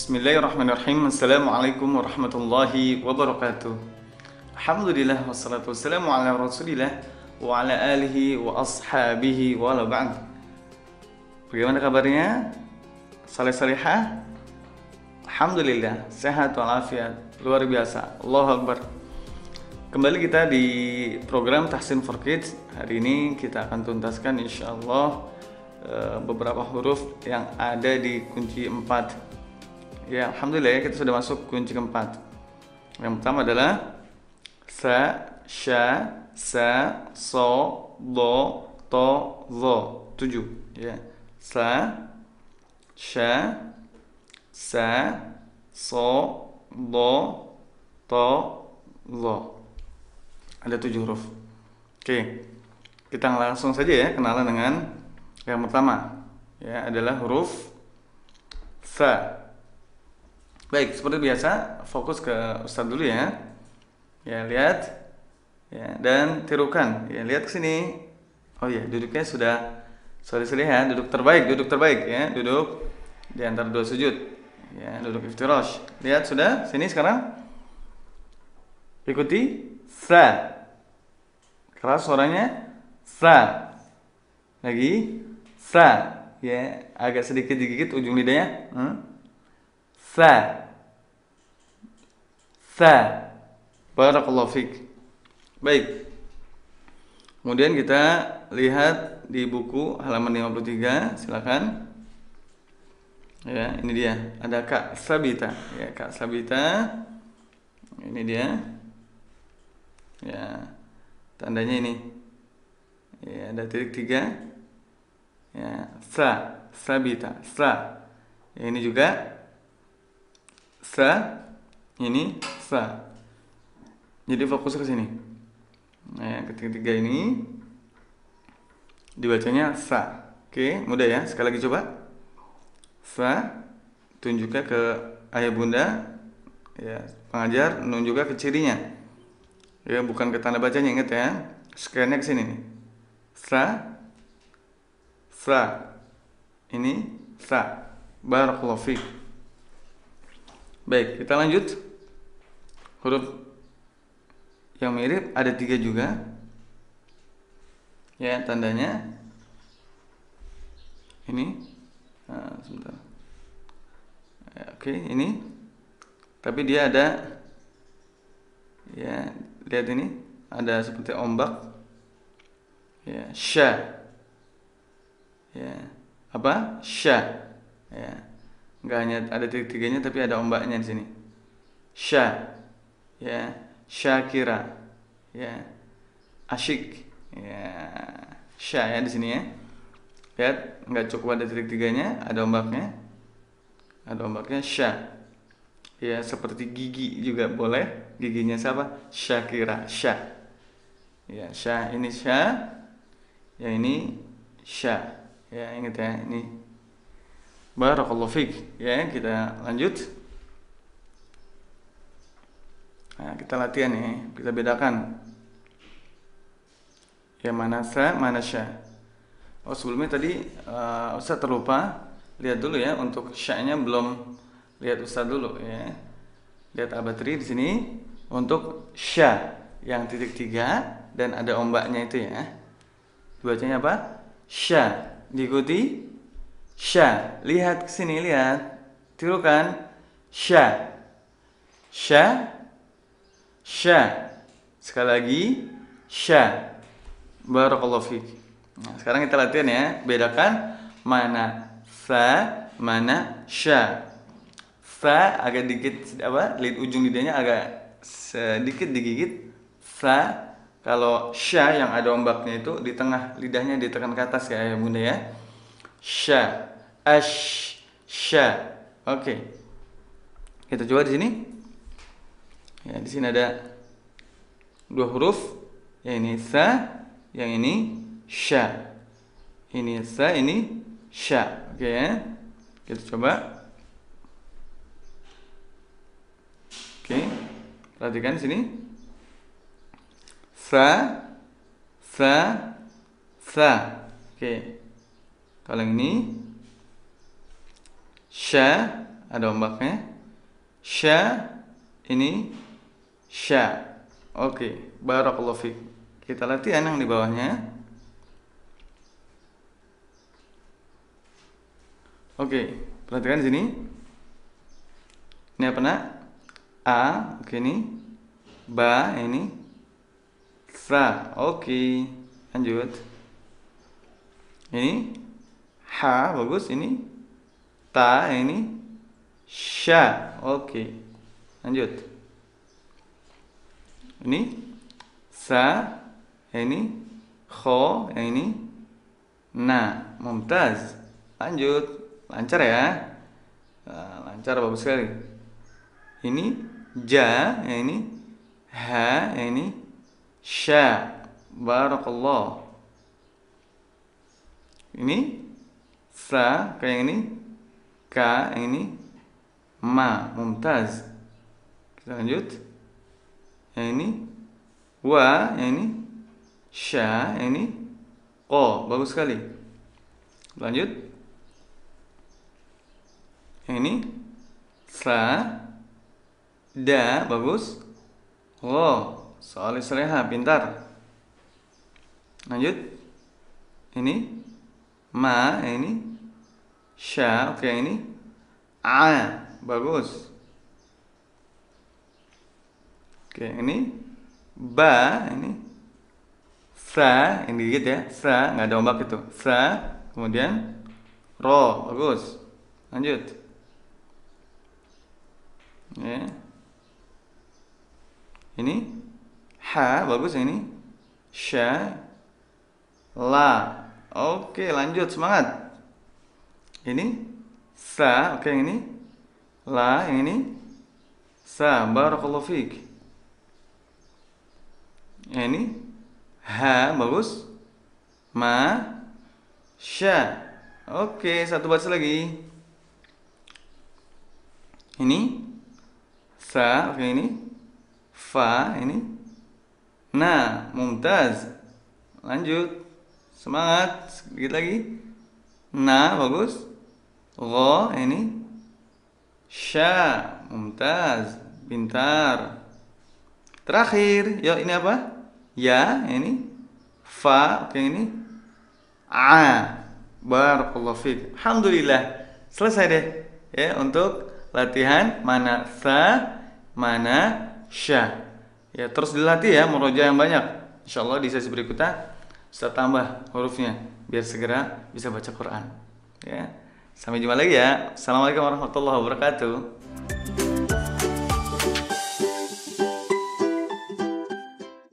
Bismillahirrahmanirrahim Assalamualaikum warahmatullahi wabarakatuh Alhamdulillah wassalatu wassalamu ala rasulillah wa ala alihi wa ashabihi wa ala ba'd Bagaimana kabarnya? Saleh salihah? Alhamdulillah, sehat walafiat, luar biasa, Allah Akbar Kembali kita di program Tahsin for Kids Hari ini kita akan tuntaskan Insyaallah, eh, beberapa huruf yang ada di kunci 4 Ya, alhamdulillah ya kita sudah masuk kunci keempat. Yang pertama adalah sa, sha, sa, so, do, to, zo. Tujuh. Ya. Sa, sha, sa, so, do, to, zo. Ada tujuh huruf. Oke. Kita langsung saja ya kenalan dengan yang pertama. Ya, adalah huruf sa. Baik, seperti biasa, fokus ke Ustadz dulu ya. Ya, lihat. Ya, dan tirukan. Ya, lihat ke sini. Oh iya, duduknya sudah sorry sorry ya, duduk terbaik, duduk terbaik ya, duduk di antara dua sujud. Ya, duduk iftirash. Lihat sudah sini sekarang. Ikuti sa. Keras suaranya sa. Lagi sa. Ya, agak sedikit digigit ujung lidahnya. Hmm? Fa. Fa. Barakallahu fiqh Baik. Kemudian kita lihat di buku halaman 53, silakan. Ya, ini dia. Ada Kak Sabita. Ya, Kak Sabita. Ini dia. Ya. Tandanya ini. Ya, ada titik tiga. Ya, sa, sabita, sa. Ya, ini juga sa ini sa jadi fokus ke sini nah yang ketiga ini dibacanya sa oke mudah ya sekali lagi coba sa tunjuknya ke ayah bunda ya pengajar nunjukkan ke cirinya ya bukan ke tanda bacanya ingat ya scan ke sini sa sa ini sa barakallahu Baik, kita lanjut. Huruf yang mirip ada tiga juga. Ya, tandanya ini. Nah, sebentar. Ya, oke, ini. Tapi dia ada ya, lihat ini, ada seperti ombak. Ya, sya. Ya, apa? Sya. Ya nggak hanya ada titik tiganya tapi ada ombaknya di sini sya ya syakira ya asyik ya sya ya di sini ya lihat nggak cukup ada titik tiganya ada ombaknya ada ombaknya sya ya seperti gigi juga boleh giginya siapa syakira sya ya sya ini sya ya ini sya ya ingat ya ini Barakallahu fiqh Ya, kita lanjut. Nah, kita latihan nih, kita bedakan. Ya mana mana syah. Oh, sebelumnya tadi uh, Ustaz terlupa lihat dulu ya untuk syahnya belum lihat Ustaz dulu ya. Lihat abatri di sini untuk syah yang titik tiga dan ada ombaknya itu ya. Bacanya apa? Syah, diikuti Sya. Lihat ke sini, lihat. Tirukan. Sya. Sya. Sya. Sekali lagi. Sya. Barakallahu fiik. Nah, sekarang kita latihan ya. Bedakan mana sa, mana sya. Sa agak dikit apa? Lid ujung lidahnya agak sedikit digigit. Sa kalau sya yang ada ombaknya itu di tengah lidahnya ditekan ke atas ya, ya Bunda ya. Sha ash Sha oke okay. kita coba di sini ya di sini ada dua huruf yang ini sa yang ini Sha ini sa ini Sha oke okay, ya kita coba oke okay. perhatikan sini sa sa sa oke okay. Kalau yang ini sya ada ombaknya. Sya ini sya. Oke, okay. barakallahu fiik. Kita latihan yang di bawahnya. Oke, perhatikan di sini. Ini apa nak? A, oke ini. Ba, ini. Sa, oke. Lanjut. Ini ha bagus ini ta ini sha oke lanjut ini sa ini kho ini na mumtaz lanjut lancar ya lancar bagus sekali ini ja ini ha ini sha barakallah ini fra kayak yang ini ka yang ini ma mumtaz kita lanjut yang ini wa yang ini Sha, yang ini ko bagus sekali lanjut yang ini fra da bagus O, soalnya soleha pintar lanjut ini ma ini Sha oke yang ini a bagus oke yang ini ba ini Sa yang digigit ya Sa nggak ada ombak itu fra kemudian ro bagus lanjut ya ini ha bagus ini Sha, la Oke, lanjut semangat. Ini sa, oke yang ini la, yang ini sa. Barakallahu fiik. ini ha, bagus. Ma, sya. Oke, satu baca lagi. Ini sa, oke ini fa, ini na, mumtaz. Lanjut. Semangat. Sedikit lagi. Na, bagus. Go ini. Sha mumtaz. Pintar. Terakhir, yo ini apa? Ya, ini. Fa, oke ini. A. bar fiik. Alhamdulillah. Selesai deh ya untuk latihan mana sa mana sha. Ya terus dilatih ya merujuk yang banyak. Insyaallah di sesi berikutnya Ustaz tambah hurufnya biar segera bisa baca Quran. Ya. Sampai jumpa lagi ya. Assalamualaikum warahmatullahi wabarakatuh.